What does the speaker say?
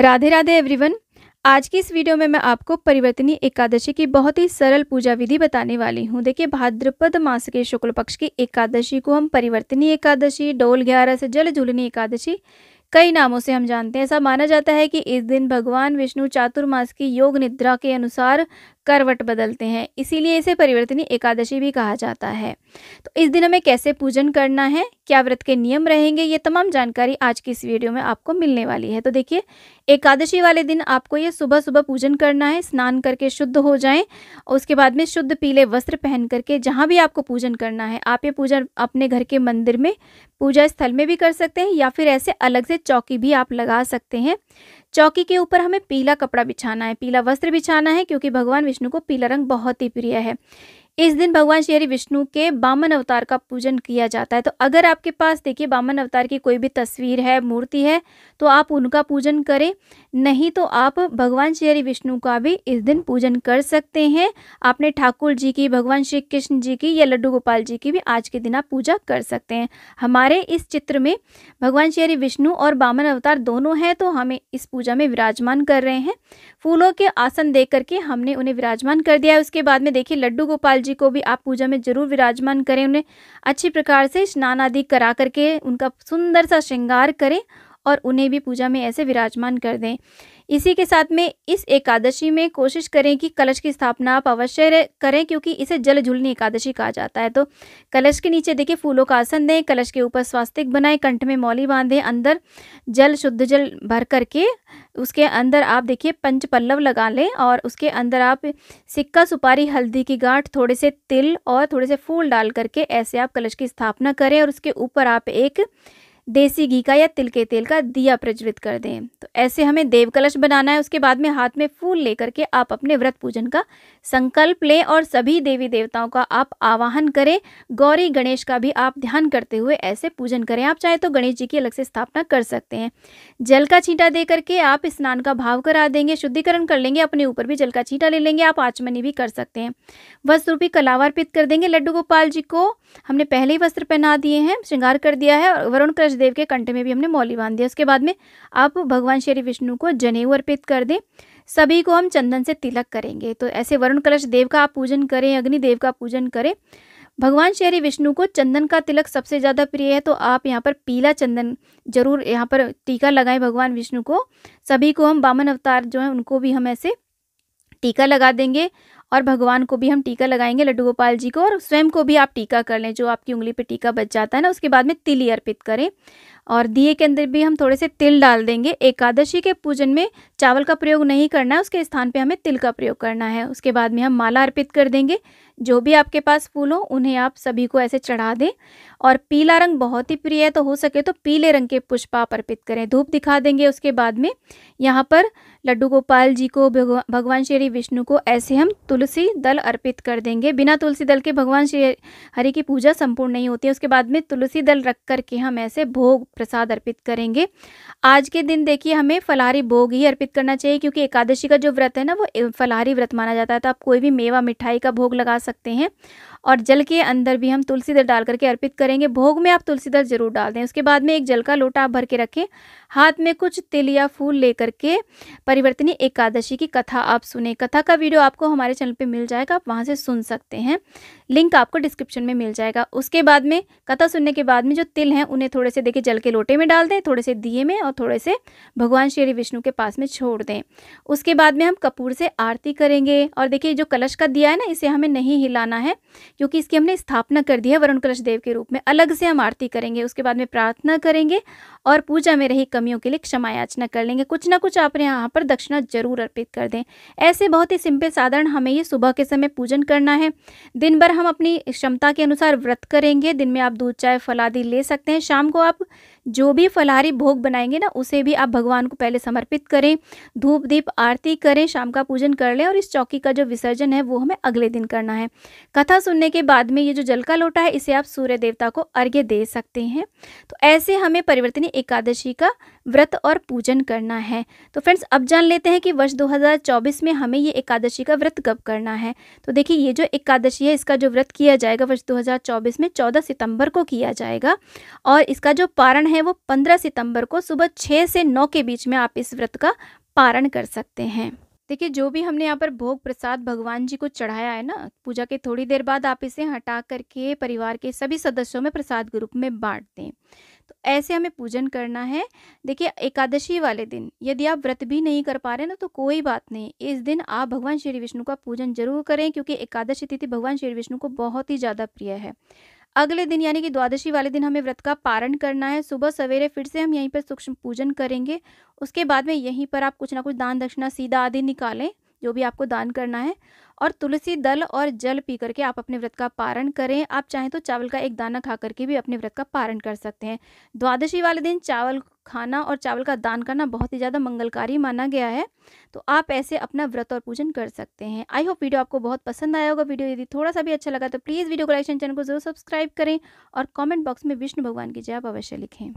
Radhe Radhe everyone आज की इस वीडियो में मैं आपको परिवर्तनी एकादशी की बहुत ही सरल पूजा विधि बताने वाली हूँ देखिए भाद्रपद मास के शुक्ल पक्ष की एकादशी को हम परिवर्तनी एकादशी डोल ग्यारह से जल झूलनी एकादशी कई नामों से हम जानते हैं ऐसा माना जाता है कि इस दिन भगवान विष्णु चातुर्मास की योग निद्रा के अनुसार करवट बदलते हैं इसीलिए इसे परिवर्तनी एकादशी भी कहा जाता है तो इस दिन हमें कैसे पूजन करना है क्या व्रत के नियम रहेंगे ये तमाम जानकारी आज की इस वीडियो में आपको मिलने वाली है तो देखिए एकादशी वाले दिन आपको ये सुबह सुबह पूजन करना है स्नान करके शुद्ध हो जाएं और उसके बाद में शुद्ध पीले वस्त्र पहन करके जहाँ भी आपको पूजन करना है आप ये पूजन अपने घर के मंदिर में पूजा स्थल में भी कर सकते हैं या फिर ऐसे अलग से चौकी भी आप लगा सकते हैं चौकी के ऊपर हमें पीला कपड़ा बिछाना है पीला वस्त्र बिछाना है क्योंकि भगवान विष्णु को पीला रंग बहुत ही प्रिय है इस दिन भगवान श्री विष्णु के बामन अवतार का पूजन किया जाता है तो अगर आपके पास देखिए बामन अवतार की कोई भी तस्वीर है मूर्ति है तो आप उनका पूजन करें नहीं तो आप भगवान श्री विष्णु का भी इस दिन पूजन कर सकते हैं आपने ठाकुर जी की भगवान श्री कृष्ण जी की या लड्डू गोपाल जी की भी आज के दिन आप पूजा कर सकते हैं हमारे इस चित्र में भगवान श्री विष्णु और बामन अवतार दोनों हैं तो हमें इस पूजा में विराजमान कर रहे हैं फूलों के आसन दे करके हमने उन्हें विराजमान कर दिया है उसके बाद में देखिए लड्डू गोपाल जी को भी आप पूजा में जरूर विराजमान करें उन्हें अच्छी प्रकार से स्नान आदि करा करके उनका सुंदर सा श्रृंगार करें और उन्हें भी पूजा में ऐसे विराजमान कर दें इसी के साथ में इस एकादशी में कोशिश करें कि कलश की स्थापना आप अवश्य करें क्योंकि इसे जल झुलनी एकादशी कहा जाता है तो कलश के नीचे देखिए फूलों का आसन दें कलश के ऊपर स्वास्तिक बनाएं कंठ में मौली बांधें अंदर जल शुद्ध जल भर करके उसके अंदर आप देखिए पंच पल्लव लगा लें और उसके अंदर आप सिक्का सुपारी हल्दी की गांठ थोड़े से तिल और थोड़े से फूल डाल करके ऐसे आप कलश की स्थापना करें और उसके ऊपर आप एक देसी घी का या तिल के तेल का दिया प्रज्वलित कर दें तो ऐसे हमें देव कलश बनाना है उसके बाद में हाथ में फूल लेकर के आप अपने व्रत पूजन का संकल्प लें और सभी देवी देवताओं का आप आवाहन करें गौरी गणेश का भी आप ध्यान करते हुए ऐसे पूजन करें आप चाहे तो गणेश जी की अलग से स्थापना कर सकते हैं जल का छींटा दे करके आप स्नान का भाव करा देंगे शुद्धिकरण कर लेंगे अपने ऊपर भी जल का छींटा ले लेंगे आप आचमनी भी कर सकते हैं वस्त्र रूपी कलावा अर्पित कर देंगे लड्डू गोपाल जी को हमने पहले ही वस्त्र पहना दिए हैं श्रृंगार कर दिया है और वरुण क्रश सूर्यदेव के कंठ में भी हमने मौली बांध दिया उसके बाद में आप भगवान श्री विष्णु को जनेऊ अर्पित कर दें सभी को हम चंदन से तिलक करेंगे तो ऐसे वरुण कलश देव का आप पूजन करें अग्निदेव का पूजन करें भगवान श्री विष्णु को चंदन का तिलक सबसे ज़्यादा प्रिय है तो आप यहाँ पर पीला चंदन जरूर यहाँ पर टीका लगाएं भगवान विष्णु को सभी को हम बामन अवतार जो हैं उनको भी हम ऐसे टीका लगा देंगे और भगवान को भी हम टीका लगाएंगे लड्डू गोपाल जी को और स्वयं को भी आप टीका कर लें जो आपकी उंगली पर टीका बच जाता है ना उसके बाद में तिली अर्पित करें और दिए के अंदर भी हम थोड़े से तिल डाल देंगे एकादशी के पूजन में चावल का प्रयोग नहीं करना है उसके स्थान पे हमें तिल का प्रयोग करना है उसके बाद में हम माला अर्पित कर देंगे जो भी आपके पास फूल हो उन्हें आप सभी को ऐसे चढ़ा दें और पीला रंग बहुत ही प्रिय है तो हो सके तो पीले रंग के पुष्प आप अर्पित करें धूप दिखा देंगे उसके बाद में यहाँ पर लड्डू गोपाल जी को भगवान श्री विष्णु को ऐसे हम तुलसी दल अर्पित कर देंगे बिना तुलसी दल के भगवान श्री हरि की पूजा संपूर्ण नहीं होती है उसके बाद में तुलसी दल रख करके हम ऐसे भोग प्रसाद अर्पित करेंगे आज के दिन देखिए हमें फलाहारी भोग ही अर्पित करना चाहिए क्योंकि एकादशी का जो व्रत है ना वो फलाहारी व्रत माना जाता है तो आप कोई भी मेवा मिठाई का भोग लगा सकते हैं और जल के अंदर भी हम तुलसी दल डाल करके अर्पित करेंगे भोग में आप तुलसी दल जरूर डाल दें उसके बाद में एक जल का लोटा आप भर के रखें हाथ में कुछ तिल या फूल लेकर के परिवर्तनी एकादशी की कथा आप सुने कथा का वीडियो आपको हमारे चैनल पर मिल जाएगा आप वहाँ से सुन सकते हैं लिंक आपको डिस्क्रिप्शन में मिल जाएगा उसके बाद में कथा सुनने के बाद में जो तिल हैं उन्हें थोड़े से देखिए जल के लोटे में डाल दें थोड़े से दिए में और थोड़े से भगवान श्री विष्णु के पास में छोड़ दें उसके बाद में हम कपूर से आरती करेंगे और देखिए जो कलश का दिया है ना इसे हमें नहीं हिलाना है क्योंकि इसकी हमने स्थापना कर दी है वरुण कलश देव के रूप में अलग से हम आरती करेंगे उसके बाद में प्रार्थना करेंगे और पूजा में रही कमियों के लिए क्षमा याचना कर लेंगे कुछ ना कुछ आप यहाँ पर दक्षिणा जरूर अर्पित कर दें ऐसे बहुत ही सिंपल साधारण हमें ये सुबह के समय पूजन करना है दिन भर हम अपनी क्षमता के अनुसार व्रत करेंगे दिन में आप दूध चाय फल आदि ले सकते हैं शाम को आप जो भी फलाहारी भोग बनाएंगे ना उसे भी आप भगवान को पहले समर्पित करें धूप दीप आरती करें शाम का पूजन कर लें और इस चौकी का जो विसर्जन है वो हमें अगले दिन करना है कथा सुनने के बाद में ये जो जल का लोटा है इसे आप सूर्य देवता को अर्घ्य दे सकते हैं तो ऐसे हमें परिवर्तनी एकादशी का व्रत और पूजन करना है तो फ्रेंड्स अब जान लेते हैं कि वर्ष दो में हमें ये एकादशी का व्रत कब करना है तो देखिए ये जो एकादशी है इसका जो व्रत किया जाएगा वर्ष दो में चौदह सितंबर को किया जाएगा और इसका जो पारण है हैं वो 15 सितंबर को सुबह 6 से 9 के बीच में आप इस व्रत का पारण कर सकते हैं देखिए जो भी हमने यहाँ पर भोग प्रसाद भगवान जी को चढ़ाया है ना पूजा के थोड़ी देर बाद आप इसे हटा करके परिवार के सभी सदस्यों में प्रसाद के रूप में बांट दें तो ऐसे हमें पूजन करना है देखिए एकादशी वाले दिन यदि आप व्रत भी नहीं कर पा रहे ना तो कोई बात नहीं इस दिन आप भगवान श्री विष्णु का पूजन जरूर करें क्योंकि एकादशी तिथि भगवान श्री विष्णु को बहुत ही ज़्यादा प्रिय है अगले दिन यानी कि द्वादशी वाले दिन हमें व्रत का पारण करना है सुबह सवेरे फिर से हम यहीं पर सूक्ष्म पूजन करेंगे उसके बाद में यहीं पर आप कुछ ना कुछ दान दक्षिणा सीधा आदि निकालें जो भी आपको दान करना है और तुलसी दल और जल पी करके आप अपने व्रत का पारण करें आप चाहें तो चावल का एक दाना खा करके भी अपने व्रत का पारण कर सकते हैं द्वादशी वाले दिन चावल खाना और चावल का दान करना बहुत ही ज़्यादा मंगलकारी माना गया है तो आप ऐसे अपना व्रत और पूजन कर सकते हैं आई होप वीडियो आपको बहुत पसंद आया होगा वीडियो यदि थोड़ा सा भी अच्छा लगा तो प्लीज़ वीडियो कलेक्शन चैनल को जरूर सब्सक्राइब करें और कॉमेंट बॉक्स में विष्णु भगवान की जय आप अवश्य लिखें